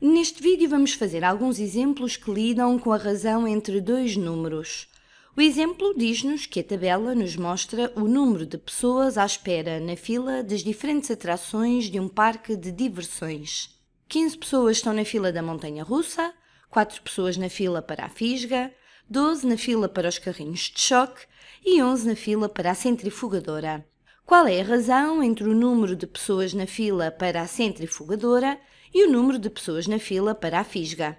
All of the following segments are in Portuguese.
Neste vídeo vamos fazer alguns exemplos que lidam com a razão entre dois números. O exemplo diz-nos que a tabela nos mostra o número de pessoas à espera na fila das diferentes atrações de um parque de diversões. 15 pessoas estão na fila da montanha russa, 4 pessoas na fila para a fisga, 12 na fila para os carrinhos de choque e 11 na fila para a centrifugadora. Qual é a razão entre o número de pessoas na fila para a centrifugadora e o número de pessoas na fila para a fisga.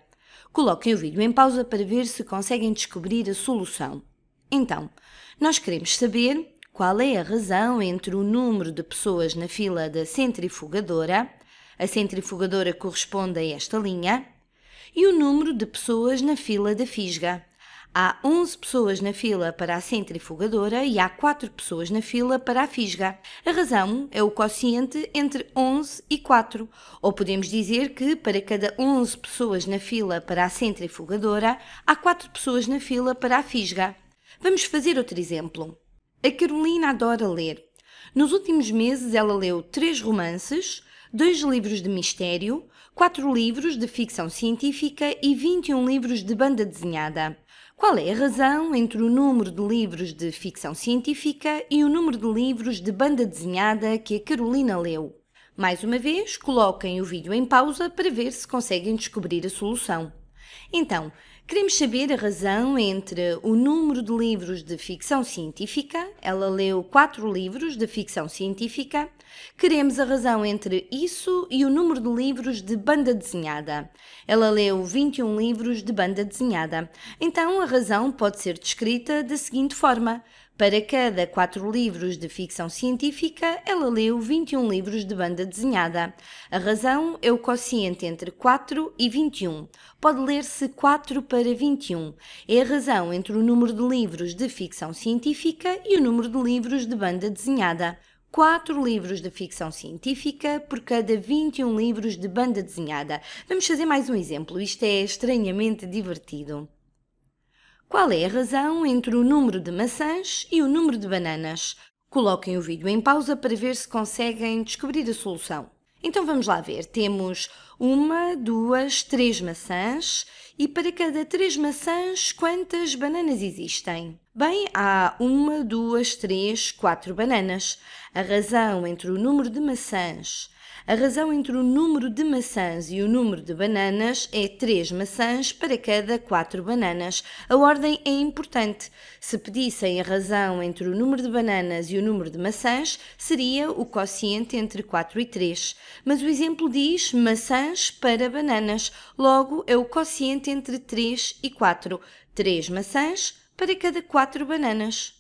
Coloquem o vídeo em pausa para ver se conseguem descobrir a solução. Então, nós queremos saber qual é a razão entre o número de pessoas na fila da centrifugadora, a centrifugadora corresponde a esta linha, e o número de pessoas na fila da fisga, Há 11 pessoas na fila para a centrifugadora e há 4 pessoas na fila para a fisga. A razão é o quociente entre 11 e 4, ou podemos dizer que para cada 11 pessoas na fila para a centrifugadora, há 4 pessoas na fila para a fisga. Vamos fazer outro exemplo. A Carolina adora ler. Nos últimos meses ela leu 3 romances, 2 livros de mistério, 4 livros de ficção científica e 21 livros de banda desenhada. Qual é a razão entre o número de livros de ficção científica e o número de livros de banda desenhada que a Carolina leu? Mais uma vez, coloquem o vídeo em pausa para ver se conseguem descobrir a solução. Então, Queremos saber a razão entre o número de livros de ficção científica, ela leu quatro livros de ficção científica. Queremos a razão entre isso e o número de livros de banda desenhada. Ela leu 21 livros de banda desenhada. Então a razão pode ser descrita da seguinte forma: para cada quatro livros de ficção científica, ela leu 21 livros de banda desenhada. A razão é o quociente entre 4 e 21. Pode ler-se 4 para 21. É a razão entre o número de livros de ficção científica e o número de livros de banda desenhada. 4 livros de ficção científica por cada 21 livros de banda desenhada. Vamos fazer mais um exemplo. Isto é estranhamente divertido. Qual é a razão entre o número de maçãs e o número de bananas? Coloquem o vídeo em pausa para ver se conseguem descobrir a solução. Então vamos lá ver. Temos uma, duas, três maçãs e para cada três maçãs quantas bananas existem? Bem, há uma, duas, três, quatro bananas. A razão entre o número de maçãs. A razão entre o número de maçãs e o número de bananas é 3 maçãs para cada 4 bananas. A ordem é importante. Se pedissem a razão entre o número de bananas e o número de maçãs, seria o quociente entre 4 e 3. Mas o exemplo diz maçãs para bananas, logo é o quociente entre 3 e 4. 3 maçãs para cada quatro bananas.